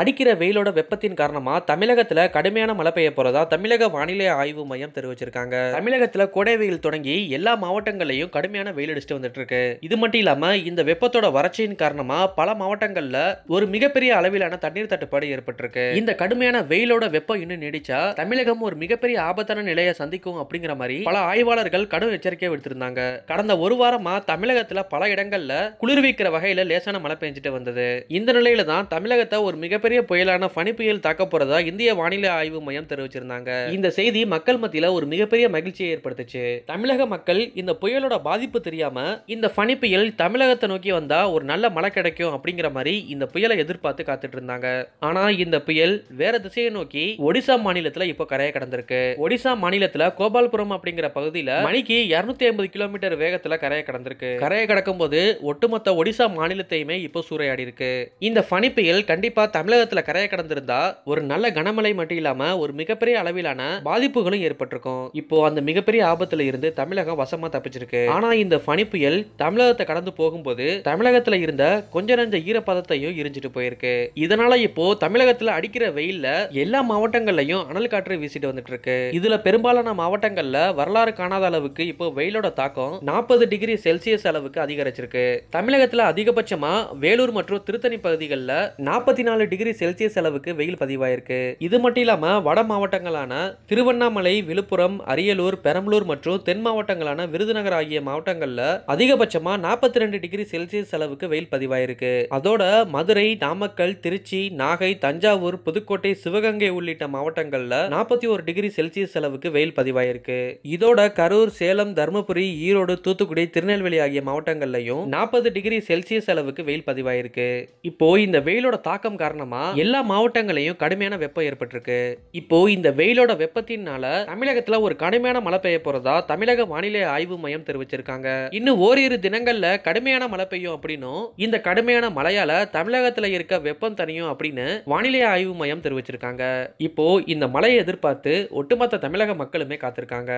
அடிக்கிற வெயிலோட வெப்பத்தின் காரணமாக தமிழகத்தில் கடுமையான மழை பெய்ய போகிறதா தமிழக வானிலை ஆய்வு மையம் தெரிவிச்சிருக்காங்க தமிழகத்தில் கோடை வெயில் தொடங்கி எல்லா மாவட்டங்களையும் கடுமையான வெயில் அடிச்சுட்டு வந்துட்டு இருக்கு இது மட்டும் இல்லாமல் இந்த வெப்பத்தோட வறட்சியின் காரணமாக பல மாவட்டங்களில் ஒரு மிகப்பெரிய அளவிலான தண்ணீர் தட்டுப்பாடு ஏற்பட்டிருக்கு இந்த கடுமையான வெயிலோட வெப்பம் இன்னும் நீடிச்சா தமிழகம் ஒரு மிகப்பெரிய ஆபத்தான நிலையை சந்திக்கும் அப்படிங்கிற மாதிரி பல ஆய்வாளர்கள் கடும் எச்சரிக்கை விடுத்திருந்தாங்க கடந்த ஒரு வாரமா தமிழகத்தில் பல இடங்களில் குளிர்விக்கிற வகையில் லேசான மழை பெஞ்சிட்டு வந்தது இந்த நிலையில தான் தமிழகத்தை ஒரு மிக மிகப்பெரிய புயலான பனி புயல் தாக்கப்போறதா இந்திய வானிலை ஆய்வு மையம் தெரிவிச்சிருந்தாங்க இந்த செய்தி மக்கள் மத்தியில ஒரு மிகப்பெரிய மகிழ்ச்சியை ஏற்படுத்துச்சு தமிழக மக்கள் இந்த புயலோட பாதிப்பு தெரியாம இந்த பனி புயல் தமிழகத்தை நோக்கி வந்தா ஒரு நல்ல மழை கிடைக்கும் அப்படிங்கிற மாதிரி இந்த புயலை எதிர்பார்த்து காத்துட்டு இருந்தாங்க ஆனா இந்த புயல் வேற திசையை நோக்கி ஒடிசா மாநிலத்துல இப்ப கரையை கடந்திருக்கு ஒடிசா மாநிலத்துல கோபால்புரம் அப்படிங்கிற பகுதியில மணிக்கு இருநூத்தி ஐம்பது கிலோமீட்டர் வேகத்துல கரையை கடந்திருக்கு கரையை கடக்கும் போது ஒட்டுமொத்த ஒடிசா மாநிலத்தையுமே இப்போ சூறையாடி இருக்கு இந்த பனி புயல் கண்டிப்பா தமிழக தமிழகத்தில் கரையை கடந்திருந்தா ஒரு நல்ல கனமழை மட்டும் இல்லாமல் ஒரு மிகப்பெரிய அளவிலான பாதிப்புகளும் ஏற்பட்டிருக்கும் இப்போ அந்த மிகப்பெரிய ஆபத்துல இருந்து தமிழகம் வசமா தப்பிச்சிருக்கு ஆனா இந்த பனி புயல் தமிழகத்தை கடந்து போகும்போது தமிழகத்துல இருந்த கொஞ்ச நஞ்ச ஈரப்பதத்தையும் எரிஞ்சிட்டு போயிருக்கு இதனால இப்போ தமிழகத்துல அடிக்கிற வெயில்ல எல்லா மாவட்டங்கள்லயும் அனல் காற்று வீசிட்டு வந்துட்டு இருக்கு இதுல பெரும்பாலான மாவட்டங்கள்ல வரலாறு காணாத அளவுக்கு இப்போ வெயிலோட தாக்கம் நாற்பது டிகிரி செல்சியஸ் அளவுக்கு அதிகரிச்சிருக்கு தமிழகத்துல அதிகபட்சமா வேலூர் மற்றும் திருத்தணி பகுதிகளில் நாற்பத்தி நாலு டிகிரி டிகிரி செல்சியஸ் அளவுக்கு வெயில் பதிவாயிருக்கு இது மட்டும் இல்லாமல் வட மாவட்டங்களான திருவண்ணாமலை விழுப்புரம் அரியலூர் பெரம்பலூர் மற்றும் தென் மாவட்டங்களான விருதுநகர் ஆகிய மாவட்டங்களில் அதிகபட்சமாக நாற்பத்தி ரெண்டு டிகிரி செல்சியஸ் அளவுக்கு வெயில் பதிவாயிருக்கு அதோட மதுரை நாமக்கல் திருச்சி நாகை தஞ்சாவூர் புதுக்கோட்டை சிவகங்கை உள்ளிட்ட மாவட்டங்களில் நாற்பத்தி ஒரு டிகிரி செல்சியஸ் அளவுக்கு வெயில் பதிவாயிருக்கு இதோட கரூர் சேலம் தருமபுரி ஈரோடு தூத்துக்குடி திருநெல்வேலி ஆகிய மாவட்டங்கள்லையும் நாற்பது டிகிரி செல்சியஸ் அளவுக்கு வெயில் பதிவாயிருக்கு இப்போ இந்த வெயிலோட தாக்கம் காரணமா காரணமா எல்லா மாவட்டங்களையும் கடுமையான வெப்பம் ஏற்பட்டிருக்கு இப்போ இந்த வெயிலோட வெப்பத்தினால தமிழகத்துல ஒரு கடுமையான மழை பெய்ய போறதா தமிழக வானிலை ஆய்வு மையம் தெரிவிச்சிருக்காங்க இன்னும் ஓரிரு தினங்கள்ல கடுமையான மழை பெய்யும் அப்படின்னும் இந்த கடுமையான மழையால தமிழகத்துல இருக்க வெப்பம் தனியும் அப்படின்னு வானிலை ஆய்வு மையம் தெரிவிச்சிருக்காங்க இப்போ இந்த மழையை எதிர்பார்த்து ஒட்டுமொத்த தமிழக மக்களுமே காத்திருக்காங்க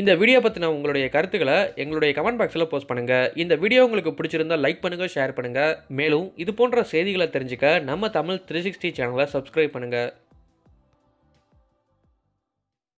இந்த வீடியோ பத்தின உங்களுடைய கருத்துக்களை எங்களுடைய கமெண்ட் பாக்ஸ்ல போஸ்ட் பண்ணுங்க இந்த வீடியோ உங்களுக்கு பிடிச்சிருந்தா லைக் பண்ணுங்க ஷேர் பண்ணுங்க மேலும் இது போன்ற செய்திகளை தெரிஞ்சுக்க நம்ம தமிழ் த்ரீ சிக்ஸ்டி சேனலை சப்ஸ்கிரைப் பண்ணுங்கள்